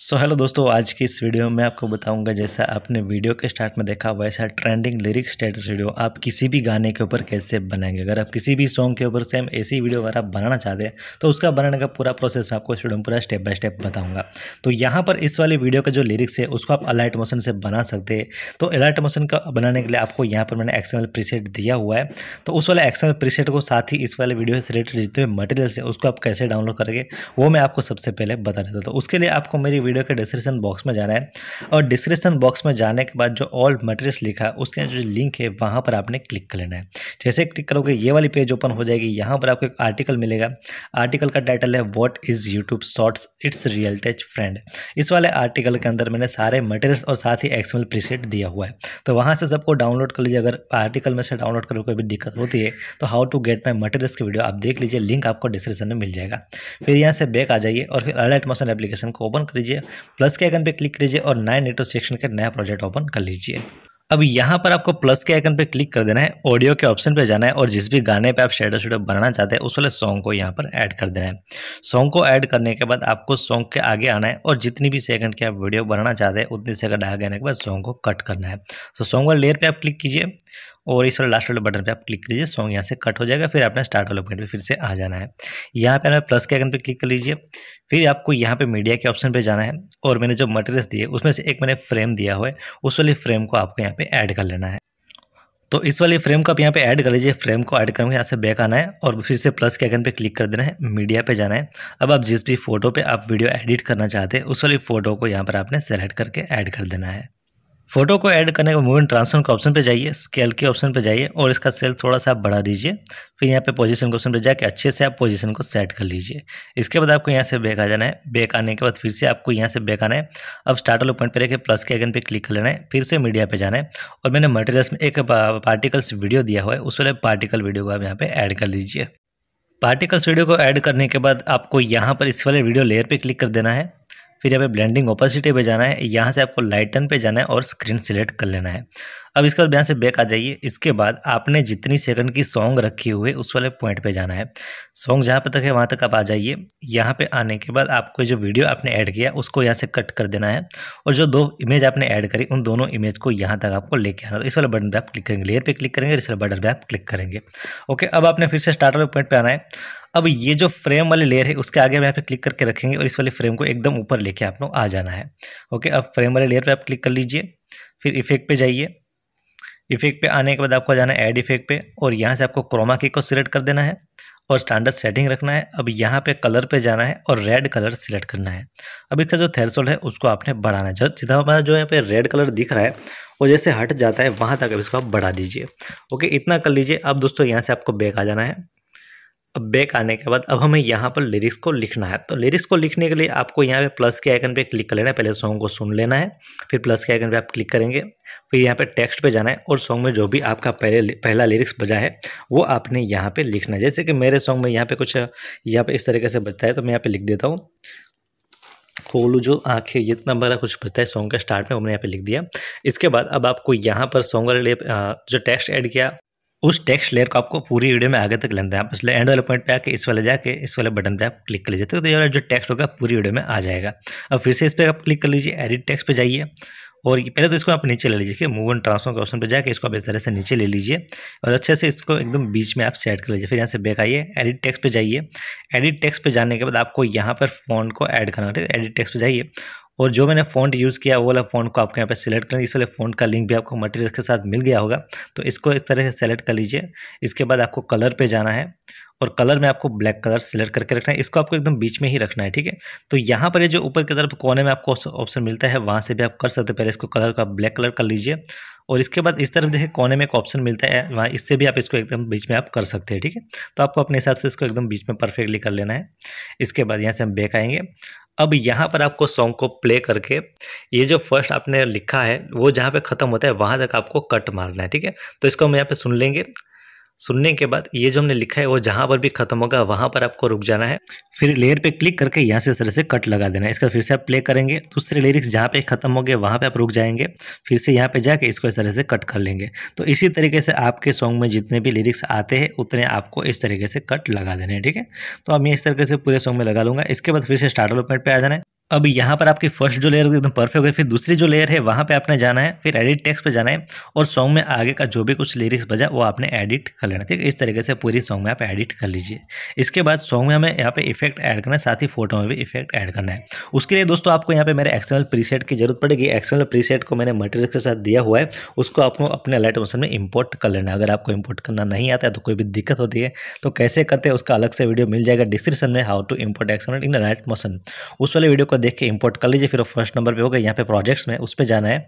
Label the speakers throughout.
Speaker 1: सो so, hello दोस्तों आज की इस वीडियो में आपको बताऊंगा जैसा आपने वीडियो के स्टार्ट में देखा वैसा ट्रेंडिंग लिरिक स्टेटस वीडियो आप किसी भी गाने के ऊपर कैसे बनाएंगे अगर आप किसी भी सॉन्ग के ऊपर सेम ऐसी वीडियो अगर आप बनाना चाहते हैं तो उसका बनाने का पूरा प्रोसेस मैं आपको इस वीडियो में पूरा स्टेप बाय स्टेप बताऊँगा तो यहाँ पर इस वाली वीडियो का जो लिरिक्स है उसको आप अलर्ट मोशन से बना सकते हैं तो अलर्ट मोशन का बनाने के लिए आपको यहाँ पर मैंने एक्सएमएल प्रीसेट दिया हुआ है तो उस वाले एक्सएमएल प्रीसेट को साथ ही इस वाले वीडियो से रिलेटेड जितने मटेरियल्स है उसको आप कैसे डाउनलोड करेंगे वो मैं आपको सबसे पहले बता देता हूँ तो उसके लिए आपको मेरी वीडियो के डिस्क्रिप्शन बॉक्स में जाना है और डिस्क्रिप्शन बॉक्स में जाने के बाद जो ऑल मटेरियल्स लिखा है उसके जो लिंक है वहाँ पर आपने क्लिक कर लेना है जैसे क्लिक करोगे ये वाली पेज ओपन हो जाएगी यहाँ पर आपको एक आर्टिकल मिलेगा आर्टिकल का टाइटल है what is YouTube shorts it's real touch friend इस वाले आर्टिकल के अंदर मैंने सारे मटेरियल्स और साथ ही एक्सएमएल प्रीसेट दिया हुआ है तो वहाँ से सबको डाउनलोड कर लीजिए अगर आर्टिकल में से डाउनलोड करो कोई भी दिक्कत होती है तो how to get my materials की वीडियो आप देख लीजिए लिंक आपको डिस्क्रिप्शन में मिल जाएगा फिर यहाँ से बैक आ जाइए और फिर अलर्ट मोशन एप्लीकेशन को ओपन कर लीजिए लीजिए प्लस के आइकन पर क्लिक कीजिए और नया नेटवर्क सेक्शन का नया प्रोजेक्ट ओपन कर लीजिए अब यहाँ पर आपको प्लस के आइकन पर क्लिक कर देना है ऑडियो के ऑप्शन पर जाना है और जिस भी गाने पे आप शेडो शेडो बनाना चाहते हैं उस वाले सॉन्ग को यहाँ पर ऐड कर देना है सॉन्ग को ऐड करने के बाद आपको सॉन्ग के आगे आना है और जितनी भी सेकंड के आप वीडियो बनाना चाहते हैं उतनी सेकंड आगे आने के बाद सॉन्ग को कट करना है तो सॉन्ग वाले लेयर पर आप क्लिक कीजिए और इस वाले लास्ट वाले बटन पे आप क्लिक कर लीजिए सॉन्ग यहाँ से कट हो जाएगा फिर आपने स्टार्ट वाले पॉइंट पे फिर से आ जाना है यहाँ पे हमें प्लस के आइकन पे क्लिक कर लीजिए फिर आपको यहाँ पे मीडिया के ऑप्शन पे जाना है और मैंने जो मटेरियल्स दिए उसमें से एक मैंने फ्रेम दिया हुआ है उस वाली फ्रेम को आपको यहाँ पर ऐड कर लेना है तो इस वाले फ्रेम को आप यहाँ पर ऐड कर लीजिए फ्रेम को ऐड करके यहाँ से बैक आना है और फिर से प्लस के आइकन पर क्लिक कर देना है मीडिया पर जाना है अब आप जिस भी फोटो पर आप वीडियो एडिट करना चाहते हैं उस वाली फ़ोटो को यहाँ पर आपने सेलेक्ट करके ऐड कर देना है फोटो को ऐड करने का मूवमेंट ट्रांसफॉर्म के ऑप्शन पे जाइए स्केल के ऑप्शन पे जाइए और इसका सेल थोड़ा सा आप बढ़ा दीजिए फिर यहाँ पे पोजीशन के ऑप्शन पे जाके अच्छे से आप पोजीशन को सेट कर लीजिए इसके बाद आपको यहाँ से बैक आ जाना है बैक आने के बाद फिर से आपको यहाँ से बैक आना है अब स्टार्ट वाले पॉइंट पर रखे प्लस के आइकन पर क्लिक कर लेना है फिर से मीडिया पर जाना है और मैंने मटेरियल्स में एक पार्टिकल्स वीडियो दिया हुआ है उस वाले पार्टिकल वीडियो को आप यहाँ पर ऐड कर लीजिए पार्टिकल्स वीडियो को ऐड करने के बाद आपको यहाँ पर इस वाले वीडियो लेयर पर क्लिक कर देना है फिर यहाँ पे ब्लेंडिंग ओपेसिटी पे जाना है यहाँ से आपको लाइटन पे जाना है और स्क्रीन सिलेक्ट कर लेना है अब इसके बाद यहाँ से बैक आ जाइए इसके बाद आपने जितनी सेकंड की सॉन्ग रखी हुई उस वाले पॉइंट पे जाना है सॉन्ग जहाँ पर तक है वहाँ तक आप आ जाइए यहाँ पे आने के बाद आपको जो वीडियो आपने ऐड किया उसको यहाँ से कट कर देना है और जो दो इमेज आपने ऐड करी उन दोनों इमेज को यहाँ तक आपको लेके आना तो इस वाले बटन पर आप क्लिक करेंगे लेयर पर क्लिक करेंगे इस वाले बटन पर आप क्लिक करेंगे ओके अब आपने फिर से स्टार्टर पॉइंट पर आना है अब ये जो फ्रेम वाले लेयर है उसके आगे हम यहाँ पे क्लिक करके रखेंगे और इस वाले फ्रेम को एकदम ऊपर लेके आप लोग आ जाना है ओके अब फ्रेम वाले लेयर पर आप क्लिक कर लीजिए फिर इफेक्ट पे जाइए इफेक्ट पे आने के बाद आपको जाना है एड इफेक्ट पे और यहाँ से आपको क्रोमा की को सिलेक्ट कर देना है और स्टैंडर्ड सेटिंग रखना है अब यहाँ पे कलर पे जाना है और रेड कलर सिलेक्ट करना है अब इसका जो थेरसोल है उसको आपने बढ़ाना है जितना हमारा जो यहाँ पे रेड कलर दिख रहा है वो जैसे हट जाता है वहाँ तक अब इसको आप बढ़ा दीजिए ओके इतना कर लीजिए अब दोस्तों यहाँ से आपको बैक आ जाना है अब बैक आने के बाद अब हमें यहाँ पर लिरिक्स को लिखना है तो लिरिक्स को लिखने के लिए आपको यहाँ पे प्लस के आइकन पे क्लिक कर लेना है पहले सॉन्ग को सुन लेना है फिर प्लस के आइकन पे आप क्लिक करेंगे फिर यहाँ पे टेक्स्ट पे जाना है और सॉन्ग में जो भी आपका पहले पहला लिरिक्स बजा है वो आपने यहाँ पर लिखना है जैसे कि मेरे सॉन्ग में यहाँ पर कुछ यहाँ पर इस तरीके से बजता है तो मैं यहाँ पर लिख देता हूँ खोलू जो आँखें जितना बड़ा कुछ बचता है सॉन्ग के स्टार्ट में हमने यहाँ पर लिख दिया इसके बाद अब आपको यहाँ पर सॉन्ग जो टेक्स्ट ऐड किया उस टेक्स्ट लेयर को आपको पूरी वीडियो में आगे तक लेना है आप इसलिए एंड वाले पॉइंट पे आके इस वाले जाके इस वाले बटन पे आप क्लिक कर लीजिए तो ये जो टेक्स्ट होगा पूरी वीडियो में आ जाएगा और फिर से इस पर आप क्लिक कर लीजिए एडिट टेक्स्ट पे जाइए और पहले तो इसको आप नीचे ले लीजिए मूव एंड ट्रांसफॉर्म के ऑप्शन पर जाकर इसको आप इस तरह से नीचे ले लीजिए और अच्छे से इसको एकदम बीच में आप सेट कर लीजिए फिर यहाँ से बैक आइए एडिट टेक्स पे जाइए एडिट टेक्स पे जाने के बाद आपको यहाँ पर फ़ॉन्ट को ऐड करना है एडिट टेक्स पे जाइए और जो मैंने फ़ॉन्ट यूज़ किया वो वाला फ़ॉन्ट को आपको यहाँ पे सेलेक्ट करेंगे इस वाले फ़ॉन्ट का लिंक भी आपको मटेरियल के साथ मिल गया होगा तो इसको इस तरह से सेलेक्ट कर लीजिए इसके बाद आपको कलर पे जाना है और कलर में आपको ब्लैक कलर सेलेक्ट करके रखना है इसको आपको एकदम बीच में ही रखना है ठीक है तो यहाँ पर ये जो ऊपर की तरफ कोने में आपको ऑप्शन मिलता है वहाँ से भी आप कर सकते पहले इसको कलर का ब्लैक कलर कर लीजिए और इसके बाद इस तरफ देखिए कोने में एक ऑप्शन मिलता है वहाँ इससे भी आप इसको एकदम बीच में आप कर सकते हैं ठीक है तो आपको अपने हिसाब से इसको एकदम बीच में परफेक्टली कर लेना है इसके बाद यहाँ से हम बैक आएंगे अब यहाँ पर आपको सॉन्ग को प्ले करके ये जो फर्स्ट आपने लिखा है वो जहाँ पे ख़त्म होता है वहाँ तक आपको कट मारना है ठीक है तो इसको हम यहाँ पे सुन लेंगे सुनने के बाद ये जो हमने लिखा है वो जहाँ पर भी खत्म होगा वहाँ पर आपको रुक जाना है फिर लेयर पे क्लिक करके यहाँ से इस तरह से कट लगा देना है इसका फिर से आप प्ले करेंगे दूसरे लिरिक्स जहाँ पे खत्म हो गए वहाँ पे आप रुक जाएंगे फिर से यहाँ पे जाके इसको इस तरह से कट कर लेंगे तो इसी तरीके से आपके सॉन्ग में जितने भी लिरिक्स आते हैं उतने आपको इस तरीके से कट लगा देने हैं ठीक है तो अब मैं इस तरीके से पूरे सॉन्ग में लगा लूँगा इसके बाद फिर से स्टार्ट डेवलपमेंट पर आ जाना है अब यहाँ पर आपकी फर्स्ट जो लेयर एकदम परफेक्ट होगी फिर दूसरी जो लेयर है वहाँ पे आपने जाना है फिर एडिट टेक्स्ट पे जाना है और सॉन्ग में आगे का जो भी कुछ लिरिक्स बजा वो आपने एडिट कर लेना ठीक है इस तरीके से पूरी सॉन्ग में आप एडिट कर लीजिए इसके बाद सॉन्ग में हमें यहाँ पे इफेक्ट ऐड करना है साथ ही फोटो में भी इफेक्ट ऐड करना है उसके लिए दोस्तों आपको यहाँ पे मेरे एक्सटर्नल प्रीसेट की जरूरत पड़ेगी एक्सटर्नल प्रीसेट को मैंने मटेरियल के साथ दिया हुआ है उसको आपको अपने लाइट मोशन में इम्पोर्ट कर लेना है अगर आपको इम्पोर्ट करना नहीं आता है तो कोई भी दिक्कत होती है तो कैसे करते हैं उसका अलग से वीडियो मिल जाएगा डिस्क्रिप्शन में how to import external in light motion उस वाले वीडियो को देख के इम्पोर्ट कर लीजिए फिर फर्स्ट नंबर पे होगा यहाँ पे प्रोजेक्ट्स में उस पर जाना है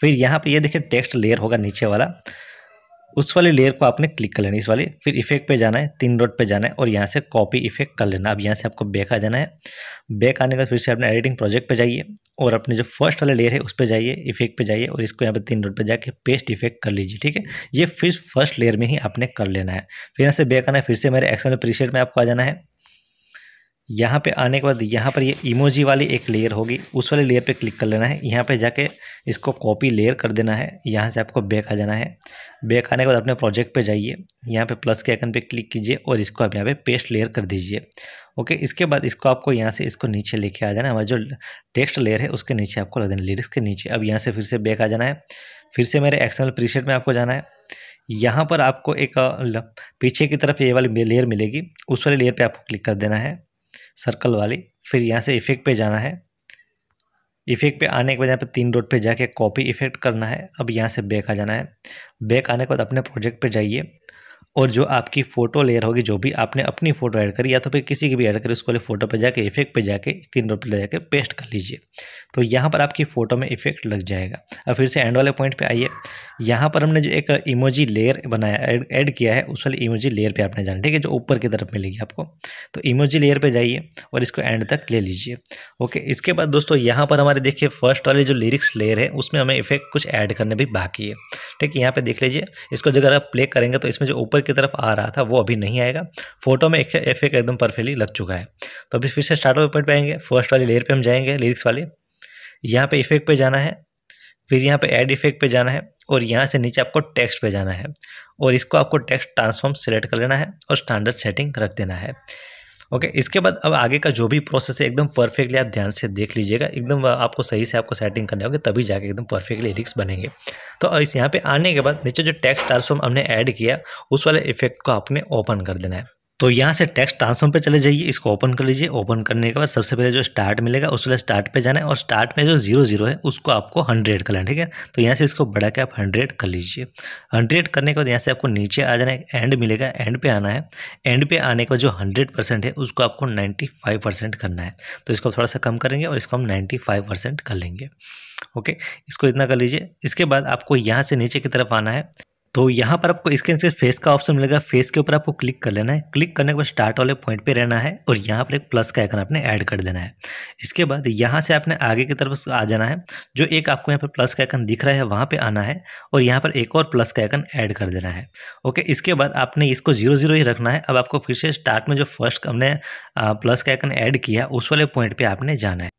Speaker 1: फिर यहाँ पे ये देखिए टेक्स्ट लेयर होगा नीचे वाला उस वाले लेयर को आपने क्लिक कर लेना इस वाले फिर इफेक्ट पे जाना है तीन डॉट पे जाना है और यहाँ से कॉपी इफेक्ट कर लेना अब यहाँ से आपको बैक आ जाना है बैक आने का फिर से अपने एडिटिंग प्रोजेक्ट पे जाइए और अपने जो फर्स्ट वाले लेयर है उस पर जाइए इफेक्ट पे जाइए और इसको यहाँ पे तीन डॉट पे जाके पेस्ट इफेक्ट कर लीजिए ठीक है ये फिर फर्स्ट लेयर में ही आपने कर लेना है फिर यहाँ से बैक आना है फिर से मेरे एक्शन प्रीसेट में आपको आ जाना है यहाँ पे आने के बाद यहाँ पर ये इमोजी वाली एक लेयर होगी उस वाली लेयर पे क्लिक कर लेना है यहाँ पे जाके इसको कॉपी लेयर कर देना है यहाँ से आपको बैक आ जाना है बैक आने के बाद अपने प्रोजेक्ट पे जाइए यहाँ पे प्लस के आइकन पे क्लिक कीजिए और इसको आप यहाँ पे पेस्ट लेयर कर दीजिए ओके इसके बाद इसको आपको यहाँ से इसको नीचे लेके आ जाना है हमारा जो टेक्स्ट लेयर है उसके नीचे आपको लग देना लिरिक्स के नीचे अब यहाँ से फिर से बैक आ जाना है फिर से मेरे एक्सएल प्रीसेट में आपको जाना है यहाँ पर आपको एक पीछे की तरफ ये वाली लेयर मिलेगी उस वाली लेयर पर आपको क्लिक कर देना है सर्कल वाली फिर यहाँ से इफेक्ट पे जाना है इफेक्ट पे आने के बाद यहाँ पे तीन डॉट पे जाके कॉपी इफेक्ट करना है अब यहाँ से बैक आ जाना है बैक आने के बाद अपने प्रोजेक्ट पे जाइए और जो आपकी फ़ोटो लेयर होगी जो भी आपने अपनी फ़ोटो ऐड करी या तो फिर किसी की भी ऐड करी उसको वाले फ़ोटो पे जाके इफेक्ट पे जाके तीन रोड पर जाके पेस्ट कर लीजिए तो यहाँ पर आपकी फ़ोटो में इफेक्ट लग जाएगा अब फिर से एंड वाले पॉइंट पे आइए यहाँ पर हमने जो एक इमोजी लेयर बनाया ऐड किया है उस वाले इमोजी लेयर पर आपने जाना ठीक है जो ऊपर की तरफ मिलेगी आपको तो इमोजी लेयर पर जाइए और इसको एंड तक ले लीजिए ओके इसके बाद दोस्तों यहाँ पर हमारे देखिए फर्स्ट वाले जो लिरिक्स लेयर है उसमें हमें इफेक्ट कुछ ऐड करने भी बाकी है ठीक है यहाँ पर देख लीजिए इसको जगह आप प्ले करेंगे तो इसमें जो ऊपर की तरफ आ रहा था वो अभी नहीं आएगा फोटो में एक एफ एकदम परफेक्टली लग चुका है तो अभी फिर से स्टार्ट पॉइंट पर आएंगे फर्स्ट वाली लेयर पे हम जाएंगे लिरिक्स वाले यहाँ पे इफेक्ट पे जाना है फिर यहाँ पे ऐड इफेक्ट पे जाना है और यहाँ से नीचे आपको टेक्स्ट पे जाना है और इसको आपको टेक्स्ट ट्रांसफॉर्म सेलेक्ट कर लेना है और स्टैंडर्ड सेटिंग रख देना है ओके इसके बाद अब आगे का जो भी प्रोसेस है एकदम परफेक्टली आप ध्यान से देख लीजिएगा एकदम आपको सही से आपको सेटिंग करने होगी तभी जाके एकदम परफेक्टली लिरिक्स बनेंगे तो इस यहाँ पे आने के बाद नीचे जो टेक्स्ट ट्रांसफॉर्म हमने ऐड किया उस वाले इफेक्ट को आपने ओपन कर देना है तो यहाँ से टेक्स्ट ट्रांसफॉर्म पे चले जाइए इसको ओपन कर लीजिए ओपन करने के बाद सबसे पहले जो स्टार्ट मिलेगा उस वाले स्टार्ट पे जाना है और स्टार्ट में जो जीरो जीरो है उसको आपको हंड्रेड करना है ठीक है तो यहाँ से इसको बढ़ा के आप हंड्रेड कर लीजिए हंड्रेड करने के बाद यहाँ से आपको नीचे आ जाना है एंड मिलेगा एंड पे आना है एंड पे आने के बाद जो हंड्रेड परसेंट है उसको आपको नाइन्टी फाइव परसेंट करना है तो इसको थोड़ा सा कम करेंगे और इसको हम नाइन्टी फाइव परसेंट कर लेंगे ओके इसको इतना कर लीजिए इसके बाद आपको यहाँ से नीचे की तरफ आना है तो यहाँ पर आपको स्क्रीन से फेस का ऑप्शन मिलेगा फेस के ऊपर आपको क्लिक कर लेना है क्लिक करने के बाद स्टार्ट वाले पॉइंट पे रहना है और यहाँ पर एक प्लस का आइकन आपने ऐड कर देना है इसके बाद यहाँ से आपने आगे की तरफ आ जाना है जो एक आपको यहाँ पर प्लस का आइकन दिख रहा है वहाँ पर आना है और यहाँ पर एक और प्लस का आइकन ऐड कर देना है ओके इसके बाद आपने इसको जीरो जीरो ही रखना है अब आपको फिर से स्टार्ट में जो फर्स्ट हमने प्लस का आइकन ऐड किया उस वाले पॉइंट पर आपने जाना है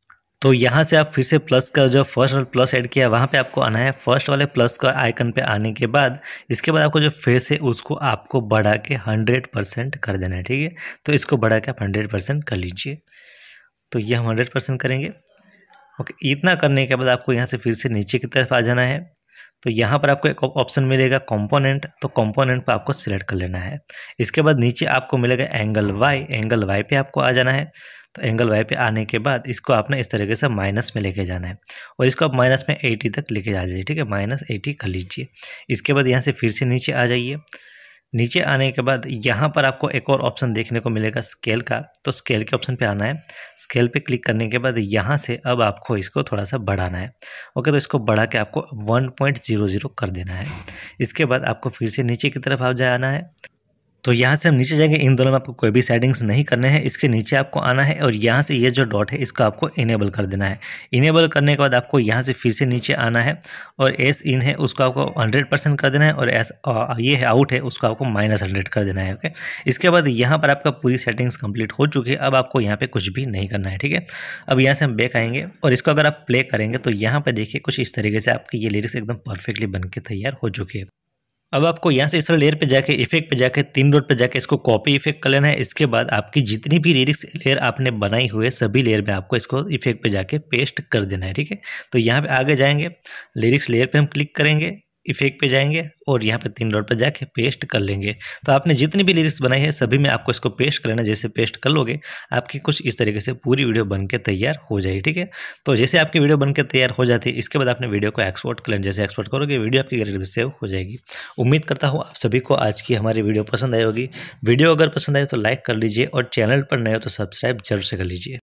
Speaker 1: तो यहाँ से आप फिर से प्लस का जो फर्स्ट वाला प्लस ऐड किया वहाँ पे आपको आना है फर्स्ट वाले प्लस का आइकन पे आने के बाद इसके बाद आपको जो फेस है उसको आपको बढ़ा के हंड्रेड परसेंट कर देना है ठीक है तो इसको बढ़ा के आप हंड्रेड परसेंट कर लीजिए तो ये हम हंड्रेड परसेंट करेंगे ओके इतना करने के बाद आपको यहाँ से फिर से नीचे की तरफ आ जाना है तो यहाँ पर आपको एक ऑप्शन मिलेगा कंपोनेंट तो कंपोनेंट पर आपको सिलेक्ट कर लेना है इसके बाद नीचे आपको मिलेगा एंगल वाई एंगल वाई पे आपको आ जाना है तो एंगल वाई पे आने के बाद इसको आपने इस तरीके से माइनस में लेके जाना है और इसको आप माइनस में एटी तक लेके जा जाइए ठीक है माइनस एटी कर लीजिए इसके बाद यहाँ से फिर से नीचे आ जाइए नीचे आने के बाद यहाँ पर आपको एक और ऑप्शन देखने को मिलेगा स्केल का तो स्केल के ऑप्शन पे आना है स्केल पे क्लिक करने के बाद यहाँ से अब आपको इसको थोड़ा सा बढ़ाना है ओके तो इसको बढ़ा के आपको 1.00 कर देना है इसके बाद आपको फिर से नीचे की तरफ आप जाना है तो यहाँ से हम नीचे जाएंगे इन दोनों में आपको कोई भी सेटिंग्स नहीं करने हैं इसके नीचे आपको आना है और यहाँ से ये जो डॉट है इसको आपको इनेबल कर देना है इनेबल करने के बाद आपको यहाँ से फिर से नीचे आना है और एस इन है उसको आपको हंड्रेड परसेंट कर देना है और एस ये है आउट है उसको आपको माइनस हंड्रेड कर देना है ओके इसके बाद यहाँ पर आपका पूरी सेटिंग्स कंप्लीट हो चुकी है अब आपको यहाँ पर कुछ भी नहीं करना है ठीक है अब यहाँ से हम बैक आएंगे और इसको अगर आप प्ले करेंगे तो यहाँ पर देखिए कुछ इस तरीके से आपकी ये लिरिक्स एकदम परफेक्टली बन तैयार हो चुकी है अब आपको यहाँ से इस लेयर पे जाके इफेक्ट पे जाके तीन डॉट पे जाके इसको कॉपी इफेक्ट कर लेना है इसके बाद आपकी जितनी भी लिरिक्स लेयर आपने बनाई हुई है सभी लेयर में आपको इसको इफेक्ट पे जाके पेस्ट कर देना है ठीक है तो यहाँ पे आगे जाएंगे लिरिक्स लेयर पे हम क्लिक करेंगे इफेक्ट पे जाएंगे और यहाँ पे तीन डॉट पर जाके पेस्ट कर लेंगे तो आपने जितनी भी लिरिक्स बनाई है सभी में आपको इसको पेस्ट कर लेना जैसे पेस्ट कर लोगे आपकी कुछ इस तरीके से पूरी वीडियो बन के तैयार हो जाएगी ठीक है तो जैसे आपकी वीडियो बन के तैयार हो जाती है इसके बाद आपने वीडियो को एक्सपोर्ट कर लेना जैसे एक्सपोर्ट करोगे वीडियो आपकी गैलरी में सेव हो जाएगी उम्मीद करता हूँ आप सभी को आज की हमारी वीडियो पसंद आई होगी वीडियो अगर पसंद आए तो लाइक कर लीजिए और चैनल पर नए हो तो सब्सक्राइब जरूर से कर लीजिए